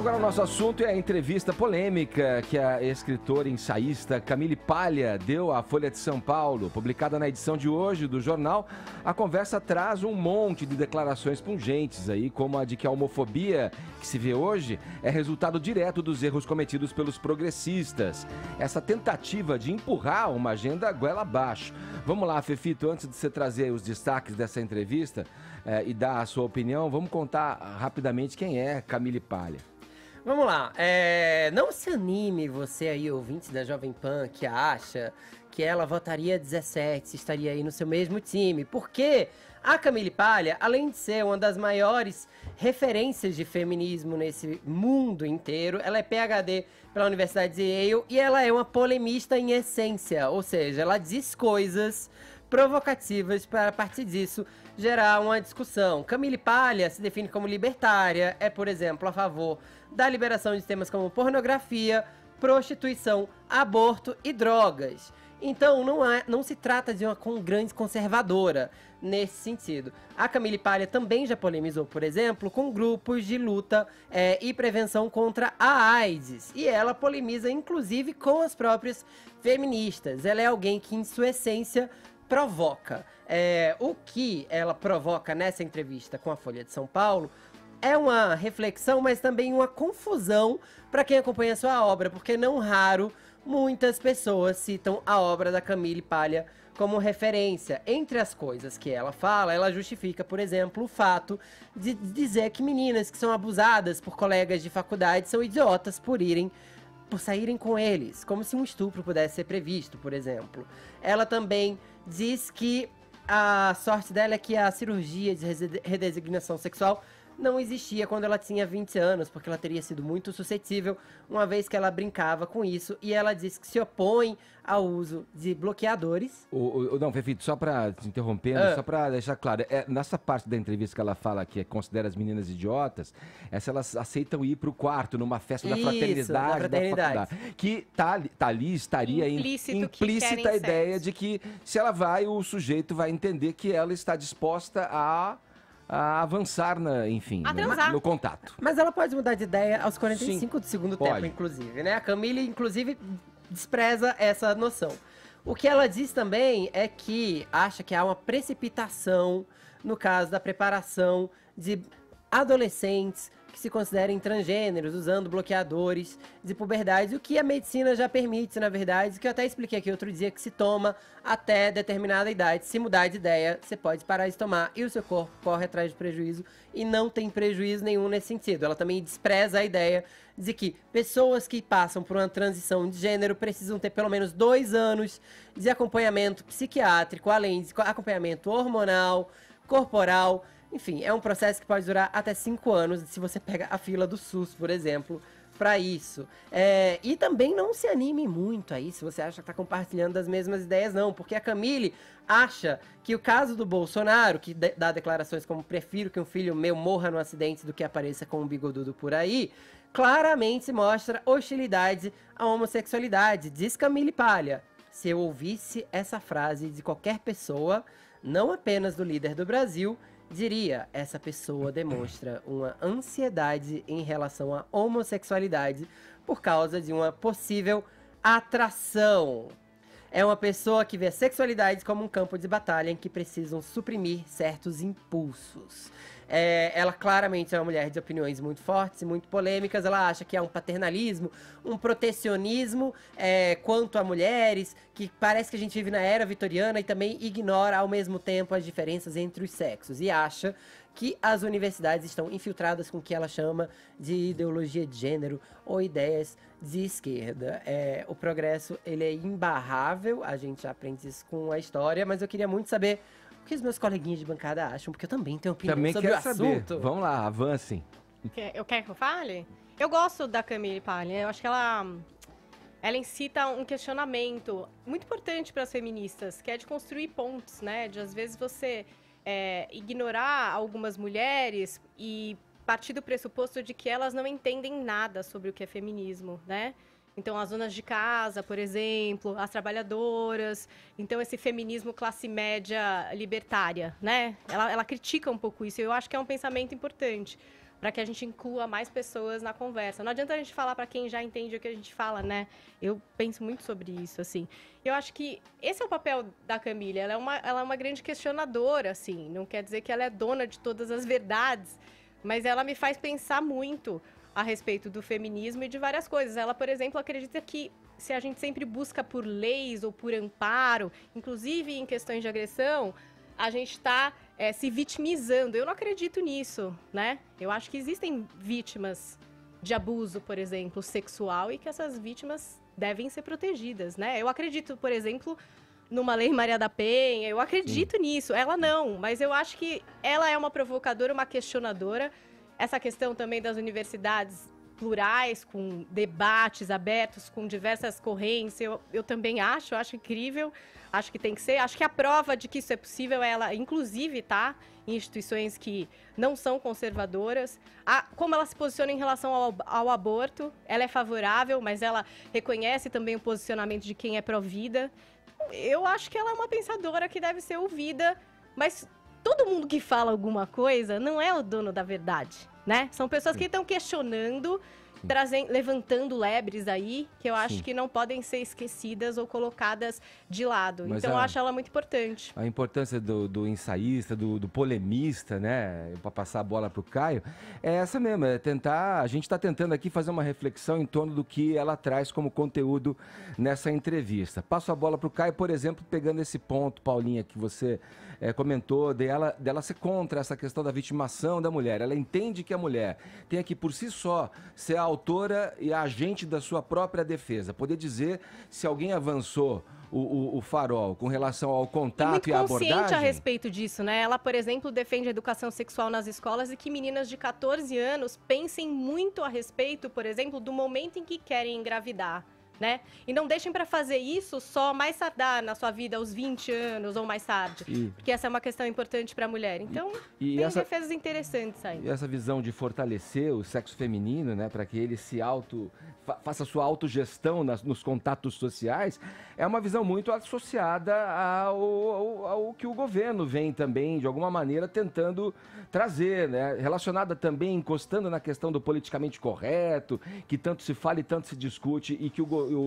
Agora o nosso assunto é a entrevista polêmica que a escritora e ensaísta Camille Palha deu à Folha de São Paulo. Publicada na edição de hoje do jornal, a conversa traz um monte de declarações pungentes aí, como a de que a homofobia que se vê hoje é resultado direto dos erros cometidos pelos progressistas. Essa tentativa de empurrar uma agenda goela abaixo. Vamos lá, Fefito, antes de você trazer os destaques dessa entrevista eh, e dar a sua opinião, vamos contar rapidamente quem é Camille Palha. Vamos lá. É... Não se anime você aí, ouvinte da Jovem Pan, que acha que ela votaria 17, estaria aí no seu mesmo time. Porque a Camille Palha, além de ser uma das maiores referências de feminismo nesse mundo inteiro, ela é PhD pela Universidade de Yale e ela é uma polemista em essência, ou seja, ela diz coisas provocativas para, a partir disso, gerar uma discussão. Camille Palha se define como libertária, é, por exemplo, a favor da liberação de temas como pornografia, prostituição, aborto e drogas. Então, não, é, não se trata de uma com grande conservadora nesse sentido. A Camille Palha também já polemizou, por exemplo, com grupos de luta é, e prevenção contra a AIDS. E ela polemiza, inclusive, com as próprias feministas. Ela é alguém que, em sua essência, provoca. É, o que ela provoca nessa entrevista com a Folha de São Paulo é uma reflexão, mas também uma confusão para quem acompanha sua obra, porque não raro muitas pessoas citam a obra da Camille Palha como referência. Entre as coisas que ela fala, ela justifica, por exemplo, o fato de dizer que meninas que são abusadas por colegas de faculdade são idiotas por irem por saírem com eles, como se um estupro pudesse ser previsto, por exemplo. Ela também diz que a sorte dela é que a cirurgia de redesignação sexual não existia quando ela tinha 20 anos, porque ela teria sido muito suscetível, uma vez que ela brincava com isso e ela diz que se opõe ao uso de bloqueadores. O, o não, Fefito, só para te interromper, ah. só para deixar claro, é, nessa parte da entrevista que ela fala que é, considera as meninas idiotas, é se elas aceitam ir para o quarto numa festa da isso, fraternidade, da fraternidade, da faculdade, que tá, tá ali estaria Implícito implícita a ideia de que se ela vai, o sujeito vai entender que ela está disposta a a avançar, na, enfim, a no, no, contato. Mas ela pode mudar de ideia aos 45 Sim, do segundo pode. tempo, inclusive, né? A Camille, inclusive, despreza essa noção. O que ela diz também é que acha que há uma precipitação no caso da preparação de adolescentes que se considerem transgêneros, usando bloqueadores de puberdade, o que a medicina já permite, na verdade, que eu até expliquei aqui outro dia, que se toma até determinada idade. Se mudar de ideia, você pode parar de tomar e o seu corpo corre atrás de prejuízo e não tem prejuízo nenhum nesse sentido. Ela também despreza a ideia de que pessoas que passam por uma transição de gênero precisam ter pelo menos dois anos de acompanhamento psiquiátrico, além de acompanhamento hormonal, corporal enfim, é um processo que pode durar até 5 anos se você pega a fila do SUS, por exemplo, para isso. É, e também não se anime muito aí se você acha que está compartilhando as mesmas ideias, não, porque a Camille acha que o caso do Bolsonaro, que dá declarações como prefiro que um filho meu morra no acidente do que apareça com um bigodudo por aí, claramente mostra hostilidade à homossexualidade, diz Camille Palha. Se eu ouvisse essa frase de qualquer pessoa, não apenas do líder do Brasil, Diria, essa pessoa demonstra uma ansiedade em relação à homossexualidade por causa de uma possível atração. É uma pessoa que vê a sexualidade como um campo de batalha em que precisam suprimir certos impulsos. É, ela claramente é uma mulher de opiniões muito fortes e muito polêmicas. Ela acha que há é um paternalismo, um protecionismo é, quanto a mulheres, que parece que a gente vive na era vitoriana e também ignora ao mesmo tempo as diferenças entre os sexos. E acha que as universidades estão infiltradas com o que ela chama de ideologia de gênero ou ideias de esquerda. É, o progresso ele é imbarrável, a gente aprende isso com a história, mas eu queria muito saber o que os meus coleguinhas de bancada acham? Porque eu também tenho opinião também sobre o assunto. Saber. Vamos lá, avancem. Quer, eu quero que eu fale? Eu gosto da Camille Palha. Eu acho que ela, ela incita um questionamento muito importante para as feministas, que é de construir pontos, né? De às vezes você é, ignorar algumas mulheres e partir do pressuposto de que elas não entendem nada sobre o que é feminismo, né? Então, as zonas de casa, por exemplo, as trabalhadoras. Então, esse feminismo classe média libertária, né? Ela, ela critica um pouco isso. Eu acho que é um pensamento importante para que a gente inclua mais pessoas na conversa. Não adianta a gente falar para quem já entende o que a gente fala, né? Eu penso muito sobre isso, assim. Eu acho que esse é o papel da Camila. Ela é uma, ela é uma grande questionadora, assim. Não quer dizer que ela é dona de todas as verdades, mas ela me faz pensar muito a respeito do feminismo e de várias coisas. Ela, por exemplo, acredita que se a gente sempre busca por leis ou por amparo, inclusive em questões de agressão, a gente está é, se vitimizando. Eu não acredito nisso, né? Eu acho que existem vítimas de abuso, por exemplo, sexual, e que essas vítimas devem ser protegidas, né? Eu acredito, por exemplo, numa lei Maria da Penha, eu acredito Sim. nisso. Ela não, mas eu acho que ela é uma provocadora, uma questionadora essa questão também das universidades plurais, com debates abertos, com diversas correntes. Eu, eu também acho, acho incrível, acho que tem que ser. Acho que a prova de que isso é possível, ela, inclusive, tá em instituições que não são conservadoras. A, como ela se posiciona em relação ao, ao aborto, ela é favorável, mas ela reconhece também o posicionamento de quem é pró-vida. Eu acho que ela é uma pensadora que deve ser ouvida, mas todo mundo que fala alguma coisa não é o dono da verdade, né? São pessoas que estão questionando, trazem, levantando lebres aí, que eu acho Sim. que não podem ser esquecidas ou colocadas de lado. Mas então a, eu acho ela muito importante. A importância do, do ensaísta, do, do polemista, né? Para passar a bola para o Caio, é essa mesmo, é tentar. A gente está tentando aqui fazer uma reflexão em torno do que ela traz como conteúdo nessa entrevista. Passo a bola para o Caio, por exemplo, pegando esse ponto, Paulinha, que você é, comentou dela, dela ser contra essa questão da vitimação da mulher. Ela entende que a mulher tem que, por si só, ser a autora e a agente da sua própria defesa, poder dizer se alguém avançou. O, o, o, farol com relação ao contato e, e à abordagem. consciente a respeito disso, né? Ela, por exemplo, defende a educação sexual nas escolas e que meninas de 14 anos pensem muito a respeito, por exemplo, do momento em que querem engravidar né? E não deixem para fazer isso só mais tardar na sua vida aos 20 anos ou mais tarde, e, porque essa é uma questão importante para a mulher. Então, e, e tem essa, defesas interessantes aí. E essa visão de fortalecer o sexo feminino, né, para que ele se auto fa faça sua autogestão nas, nos contatos sociais, é uma visão muito associada ao, ao, ao que o governo vem também de alguma maneira tentando trazer, né? Relacionada também, encostando na questão do politicamente correto, que tanto se fala e tanto se discute, e que o,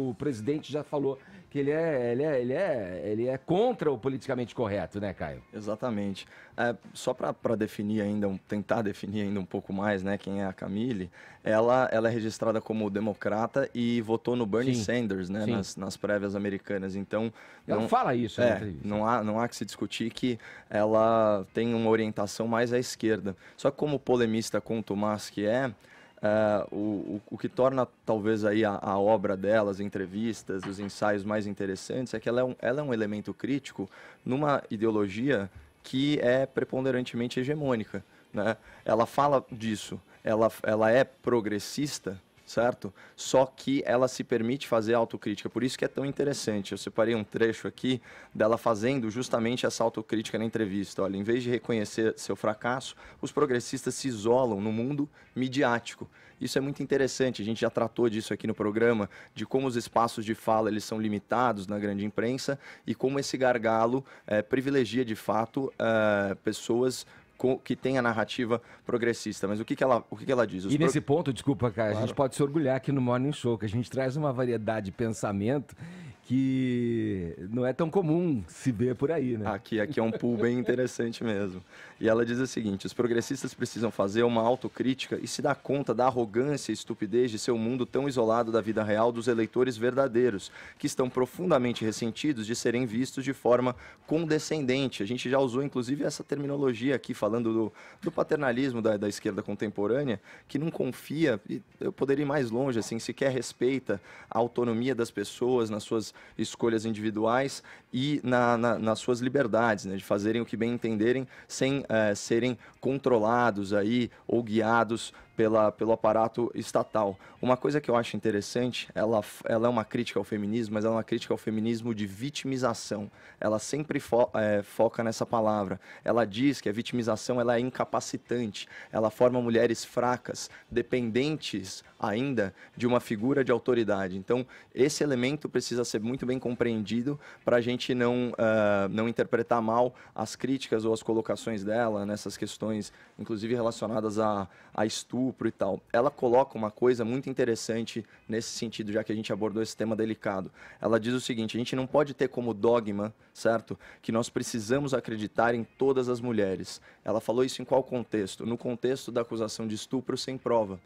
o presidente já falou que ele é, ele é, ele é, ele é contra o politicamente correto, né, Caio? Exatamente. É, só para definir ainda, tentar definir ainda um pouco mais, né, quem é a Camille, ela, ela é registrada como democrata e votou no Bernie Sim. Sanders, né, nas, nas prévias americanas. Então, ela não, fala isso, é, não há, não há que se discutir que ela tem uma orientação mais à esquerda. Só que como polemista com o Tomás que é, é, o, o, que torna talvez aí a, a, obra delas, entrevistas, os ensaios mais interessantes é que ela é um, ela é um elemento crítico numa ideologia que é preponderantemente hegemônica. Né? Ela fala disso, ela, ela é progressista, certo? Só que ela se permite fazer autocrítica, por isso que é tão interessante. Eu separei um trecho aqui dela fazendo justamente essa autocrítica na entrevista. Olha, em vez de reconhecer seu fracasso, os progressistas se isolam no mundo midiático. Isso é muito interessante, a gente já tratou disso aqui no programa, de como os espaços de fala eles são limitados na grande imprensa e como esse gargalo é, privilegia de fato é, pessoas que tem a narrativa progressista. Mas o que, que, ela, o que, que ela diz? Os e nesse pro... ponto, desculpa, cara, claro. a gente pode se orgulhar aqui no Morning Show, que a gente traz uma variedade de pensamento que não é tão comum se ver por aí, né? Aqui, aqui é um pool bem interessante mesmo. E ela diz o seguinte: os progressistas precisam fazer uma autocrítica e se dar conta da arrogância e estupidez de seu mundo tão isolado da vida real dos eleitores verdadeiros, que estão profundamente ressentidos de serem vistos de forma condescendente. A gente já usou, inclusive, essa terminologia aqui, falando do, do paternalismo da, da esquerda contemporânea, que não confia, e eu poderia ir mais longe, assim, sequer respeita a autonomia das pessoas nas suas escolhas individuais e na, na, nas suas liberdades, né, de fazerem o que bem entenderem sem é, serem controlados aí ou guiados pela, pelo aparato estatal. Uma coisa que eu acho interessante, ela, ela é uma crítica ao feminismo, mas ela é uma crítica ao feminismo de vitimização. Ela sempre fo, é, foca nessa palavra. Ela diz que a vitimização ela é incapacitante, ela forma mulheres fracas, dependentes ainda de uma figura de autoridade. Então, esse elemento precisa ser muito bem compreendido para a gente não, uh, não interpretar mal as críticas ou as colocações dela nessas questões, inclusive relacionadas a, a estupro e tal. Ela coloca uma coisa muito interessante nesse sentido, já que a gente abordou esse tema delicado. Ela diz o seguinte: a gente não pode ter como dogma, certo, que nós precisamos acreditar em todas as mulheres. Ela falou isso em qual contexto? No contexto da acusação de estupro sem prova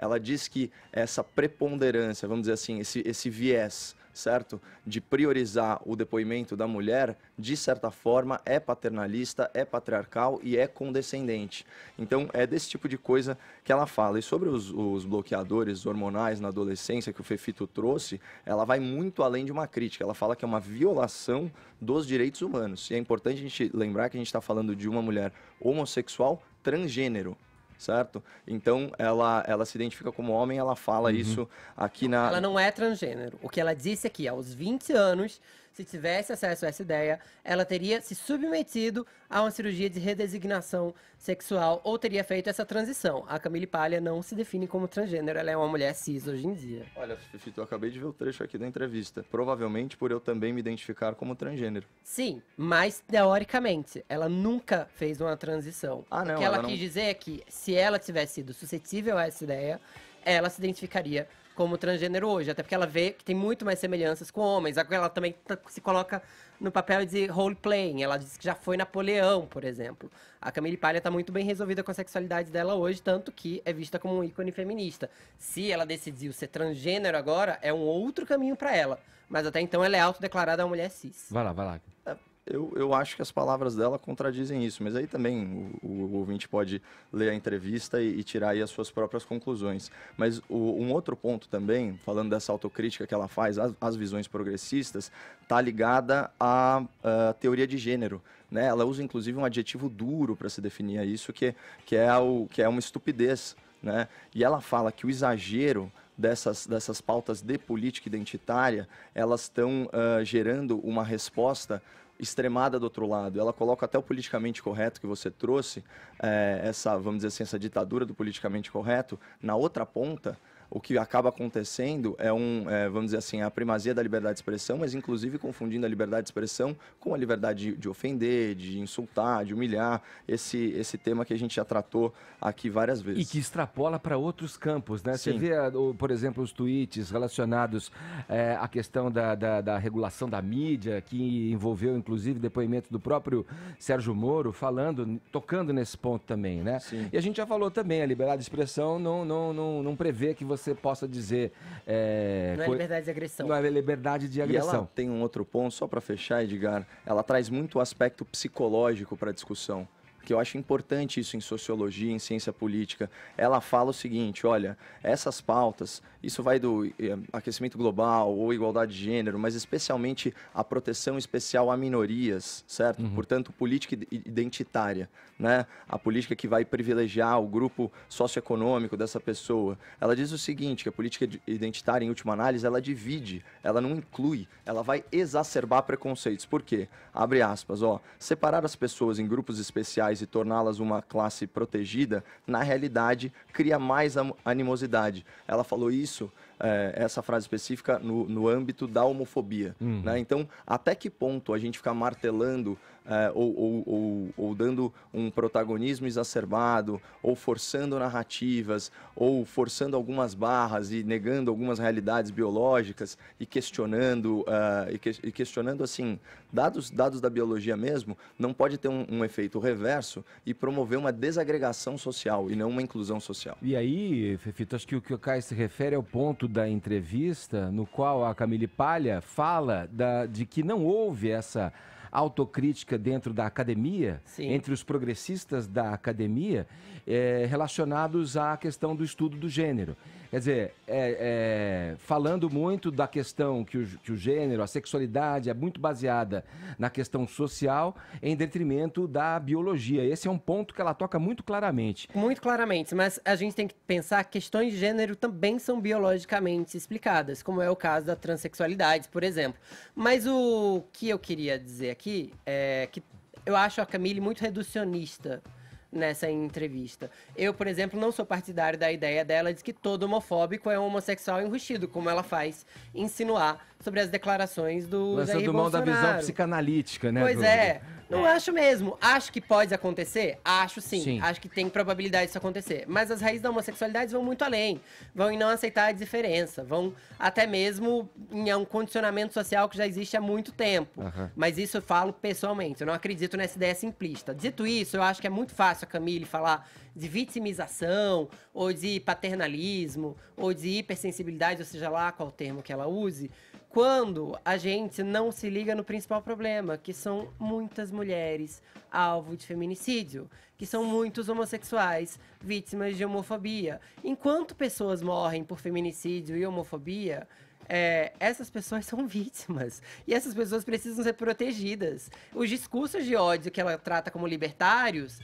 ela diz que essa preponderância, vamos dizer assim, esse, esse viés certo? De priorizar o depoimento da mulher, de certa forma, é paternalista, é patriarcal e é condescendente. Então, é desse tipo de coisa que ela fala. E sobre os, os bloqueadores hormonais na adolescência que o Fefito trouxe, ela vai muito além de uma crítica. Ela fala que é uma violação dos direitos humanos. E é importante a gente lembrar que a gente está falando de uma mulher homossexual transgênero certo? Então, ela, ela se identifica como homem, ela fala uhum. isso aqui na. Ela não é transgênero. O que ela disse aqui, é aos 20 anos, se tivesse acesso a essa ideia, ela teria se submetido a uma cirurgia de redesignação sexual ou teria feito essa transição. A Camille Palha não se define como transgênero, ela é uma mulher cis hoje em dia. Olha, Fifito, eu acabei de ver o trecho aqui da entrevista. Provavelmente por eu também me identificar como transgênero. Sim, mas teoricamente, ela nunca fez uma transição. Ah, não, o que ela, ela quis não... dizer é que se ela tivesse sido suscetível a essa ideia, ela se identificaria como transgênero hoje, até porque ela vê que tem muito mais semelhanças com homens. ela também tá, se coloca no papel de role-playing. Ela diz que já foi Napoleão, por exemplo. A Camille Palha está muito bem resolvida com a sexualidade dela hoje, tanto que é vista como um ícone feminista. Se ela decidiu ser transgênero agora, é um outro caminho para ela. Mas até então ela é autodeclarada uma mulher cis. Vai lá, vai lá. Ah, eu, eu acho que as palavras dela contradizem isso, mas aí também o, o ouvinte pode ler a entrevista e, e, tirar aí as suas próprias conclusões. Mas o, um outro ponto também, falando dessa autocrítica que ela faz às, visões progressistas, está ligada à, à eh, teoria de gênero. Né? Ela usa inclusive um adjetivo duro para se definir isso, que, que, é o, que é uma estupidez. Né? E ela fala que o exagero dessas, dessas pautas de política identitária, elas estão uh, eh, gerando uma resposta extremada do outro lado. Ela coloca até o politicamente correto que você trouxe, é, essa, vamos dizer assim, essa ditadura do politicamente correto, na outra ponta, o que acaba acontecendo é um, é, vamos dizer assim, a primazia da liberdade de expressão, mas inclusive confundindo a liberdade de expressão com a liberdade de, de ofender, de insultar, de humilhar, esse, esse tema que a gente já tratou aqui várias vezes. E que extrapola para outros campos, né? Sim. Você vê, ah, por exemplo, os tweets relacionados é, à questão da, da, da regulação da mídia, que envolveu inclusive depoimento do próprio Sérgio Moro falando, tocando nesse ponto também, né? Sim. E a gente já falou também, a liberdade de expressão não, não, não, não prevê que você você possa dizer. É, não é liberdade de agressão. Não é liberdade de agressão. E ela tem um outro ponto, só para fechar, Edgar. Ela traz muito o aspecto psicológico para a discussão que eu acho importante isso em sociologia, em ciência política. Ela fala o seguinte: olha, essas pautas isso vai do eh, aquecimento global ou igualdade de gênero, mas especialmente a proteção especial a minorias, certo? Uhum. Portanto, política identitária, né? A política que vai privilegiar o grupo socioeconômico dessa pessoa. Ela diz o seguinte, que a política identitária, em última análise, ela divide, ela não inclui, ela vai exacerbar preconceitos. Por quê? Abre aspas, ó. Separar as pessoas em grupos especiais e torná-las uma classe protegida, na realidade, cria mais animosidade. Ela falou isso isso é, essa frase específica no, no âmbito da homofobia. Uhum. Né? Então, até que ponto a gente ficar martelando é, ou, ou, ou, ou, dando um protagonismo exacerbado, ou forçando narrativas, ou forçando algumas barras e negando algumas realidades biológicas e questionando, uh, e, que, e, questionando assim, dados, dados da biologia mesmo, não pode ter um, um, efeito reverso e promover uma desagregação social e não uma inclusão social. E aí, Fefito, acho que o que o Caio se refere é o ponto da entrevista no qual a Camille Palha fala da, de que não houve essa autocrítica dentro da academia, Sim. entre os progressistas da academia, é, relacionados à questão do estudo do gênero. Quer dizer, é, é, falando muito da questão que o, que o gênero, a sexualidade é muito baseada na questão social, em detrimento da biologia. Esse é um ponto que ela toca muito claramente. Muito claramente, mas a gente tem que pensar que questões de gênero também são biologicamente explicadas, como é o caso da transexualidade, por exemplo. Mas o que eu queria dizer aqui é que eu acho a Camille muito reducionista nessa entrevista. Eu, por exemplo, não sou partidário da ideia dela de que todo homofóbico é um homossexual enrustido, como ela faz insinuar sobre as declarações do Lançando Jair mão Bolsonaro. da visão psicanalítica, né? Pois do... é. Não é. acho mesmo. Acho que pode acontecer? Acho sim. sim. Acho que tem probabilidade disso acontecer. Mas as raízes da homossexualidade vão muito além. Vão em não aceitar a diferença. Vão até mesmo em um condicionamento social que já existe há muito tempo. Uhum. Mas isso eu falo pessoalmente. Eu não acredito nessa ideia simplista. Dito isso, eu acho que é muito fácil a Camille falar de vitimização, ou de paternalismo, ou de hipersensibilidade, ou seja lá qual termo que ela use quando a gente não se liga no principal problema, que são muitas mulheres alvo de feminicídio, que são muitos homossexuais vítimas de homofobia. Enquanto pessoas morrem por feminicídio e homofobia, é, essas pessoas são vítimas e essas pessoas precisam ser protegidas. Os discursos de ódio que ela trata como libertários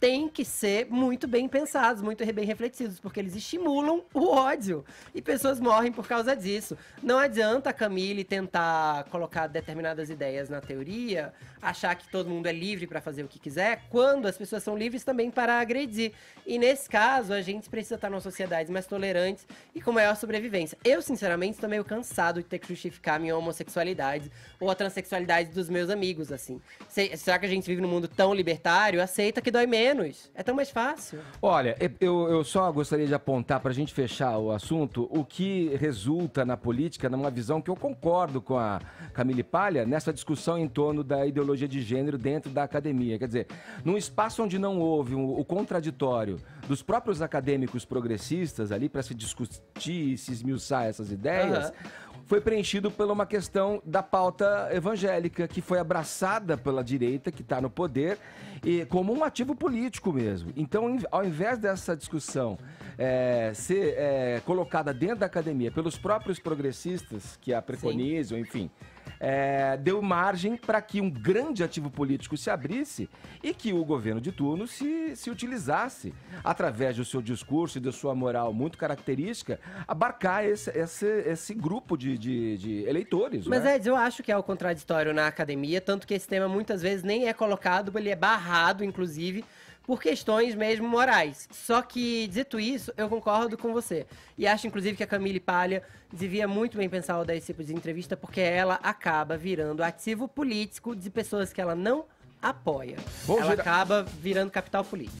têm que ser muito bem pensados, muito bem refletidos, porque eles estimulam o ódio. E pessoas morrem por causa disso. Não adianta a Camille tentar colocar determinadas ideias na teoria, achar que todo mundo é livre para fazer o que quiser, quando as pessoas são livres também para agredir. E nesse caso, a gente precisa estar numa sociedade mais tolerante e com maior sobrevivência. Eu, sinceramente, estou meio cansado de ter que justificar minha homossexualidade ou a transexualidade dos meus amigos, assim. Será que a gente vive num mundo tão libertário? Aceita que dói menos menos. É tão mais fácil. Olha, eu, eu só gostaria de apontar para a gente fechar o assunto o que resulta na política, numa visão que eu concordo com a Camille Palha, nessa discussão em torno da ideologia de gênero dentro da academia. Quer dizer, num espaço onde não houve um, o contraditório dos próprios acadêmicos progressistas ali para se discutir e se esmiuçar essas ideias, uhum foi preenchido por uma questão da pauta evangélica, que foi abraçada pela direita, que está no poder, e como um ativo político mesmo. Então, ao invés dessa discussão é, ser é, colocada dentro da academia pelos próprios progressistas que a preconizam, Sim. enfim, é, deu margem para que um grande ativo político se abrisse e que o governo de turno se, se utilizasse, através do seu discurso e da sua moral muito característica, abarcar esse, esse, esse grupo de, de, de eleitores. Mas, né? Ed, eu acho que é o contraditório na academia, tanto que esse tema muitas vezes nem é colocado, ele é barrado, inclusive, por questões mesmo morais. Só que, dito isso, eu concordo com você. E acho, inclusive, que a Camille Palha devia muito bem pensar ao dar esse tipo de entrevista, porque ela acaba virando ativo político de pessoas que ela não apoia. Bom, ela gira... acaba virando capital político.